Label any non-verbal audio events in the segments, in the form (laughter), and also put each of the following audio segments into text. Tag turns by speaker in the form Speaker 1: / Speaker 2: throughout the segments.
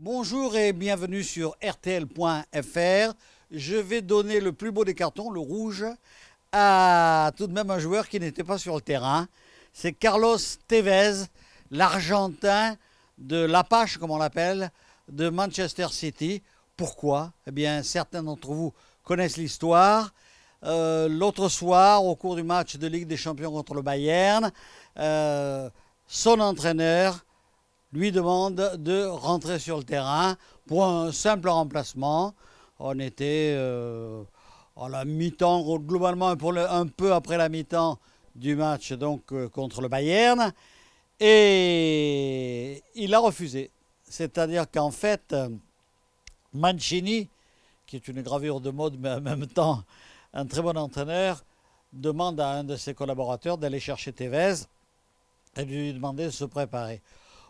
Speaker 1: Bonjour et bienvenue sur RTL.fr. Je vais donner le plus beau des cartons, le rouge, à tout de même un joueur qui n'était pas sur le terrain. C'est Carlos Tevez, l'Argentin de l'Apache, comme on l'appelle, de Manchester City. Pourquoi Eh bien, certains d'entre vous connaissent l'histoire. Euh, l'autre soir, au cours du match de Ligue des Champions contre le Bayern, euh, son entraîneur lui demande de rentrer sur le terrain pour un simple remplacement. On était euh, à la mi-temps, globalement pour un peu après la mi-temps du match donc euh, contre le Bayern, et il a refusé. C'est-à-dire qu'en fait, Mancini, qui est une gravure de mode, mais en même temps un très bon entraîneur, demande à un de ses collaborateurs d'aller chercher Tevez et de lui demander de se préparer.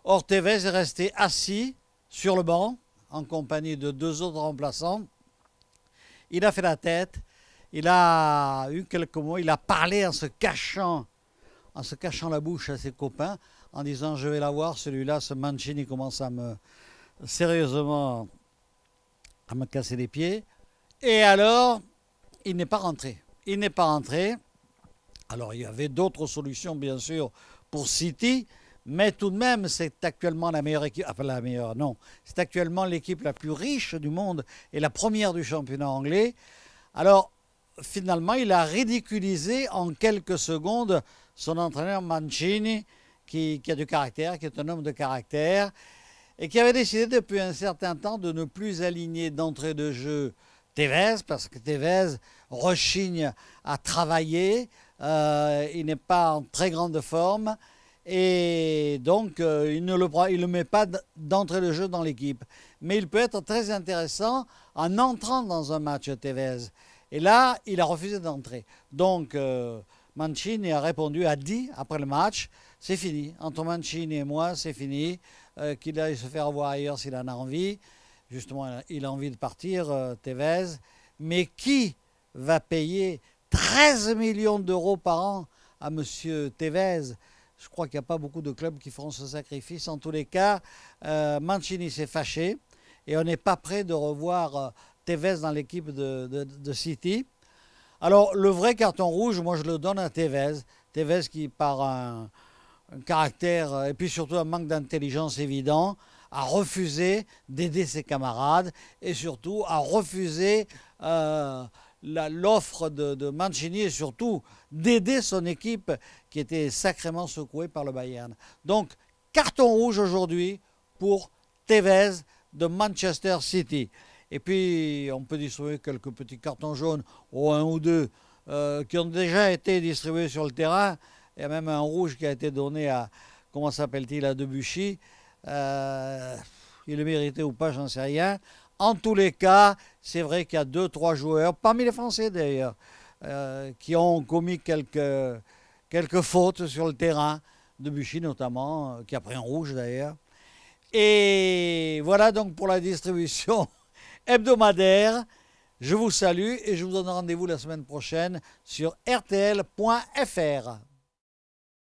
Speaker 1: Ortevez est resté assis sur le banc en compagnie de deux autres remplaçants. Il a fait la tête, il a eu quelques mots, il a parlé en se cachant, en se cachant la bouche à ses copains, en disant je vais voir, celui-là, ce Mancini commence à me sérieusement à me casser les pieds. Et alors, il n'est pas rentré. Il n'est pas rentré. Alors il y avait d'autres solutions bien sûr pour City, mais tout de même, c'est actuellement la meilleure équipe, la meilleure, non, c'est actuellement l'équipe la plus riche du monde et la première du championnat anglais. Alors, finalement, il a ridiculisé en quelques secondes son entraîneur Mancini, qui, a du caractère, qui est un homme de caractère, et qui avait décidé depuis un certain temps de ne plus aligner d'entrée de jeu Tevez, parce que Tevez rechigne à travailler, euh, il n'est pas en très grande forme. Et donc, euh, il ne le, met pas d'entrée de jeu dans l'équipe. Mais il peut être très intéressant en entrant dans un match Tevez. Et là, il a refusé d'entrer. Donc, euh, Mancini a répondu, a dit après le match, c'est fini. Entre Mancini et moi, c'est fini. Euh, qu'il aille se faire voir ailleurs s'il en a envie. Justement, il a envie de partir, Tevez. Mais qui va payer 13 millions d'euros par an à M. Tevez je crois qu'il n'y a pas beaucoup de clubs qui feront ce sacrifice. En tous les cas, euh, Mancini s'est fâché et on n'est pas prêt de revoir euh, Tevez dans l'équipe de, City. Alors, le vrai carton rouge, moi, je le donne à Tevez. Tevez qui, par un, caractère euh, et puis surtout un manque d'intelligence évident, a refusé d'aider ses camarades et surtout a refusé l'offre de, de, Mancini et surtout d'aider son équipe qui était sacrément secouée par le Bayern. Donc, carton rouge aujourd'hui pour Tevez de Manchester City. Et puis, on peut distribuer quelques petits cartons jaunes, ou un ou deux, euh, qui ont déjà été distribués sur le terrain. Il y a même un rouge qui a été donné à, comment s'appelle-t-il, à Debuchy. Euh, il le méritait ou pas, j'en sais rien. En tous les cas, c'est vrai qu'il y a deux, trois joueurs, parmi les Français d'ailleurs, euh, qui ont commis quelques, quelques fautes sur le terrain, de Buchy notamment, euh, qui a pris un rouge d'ailleurs. Et voilà donc pour la distribution (laughs) hebdomadaire. Je vous salue et je vous donne rendez-vous la semaine prochaine sur rtl.fr.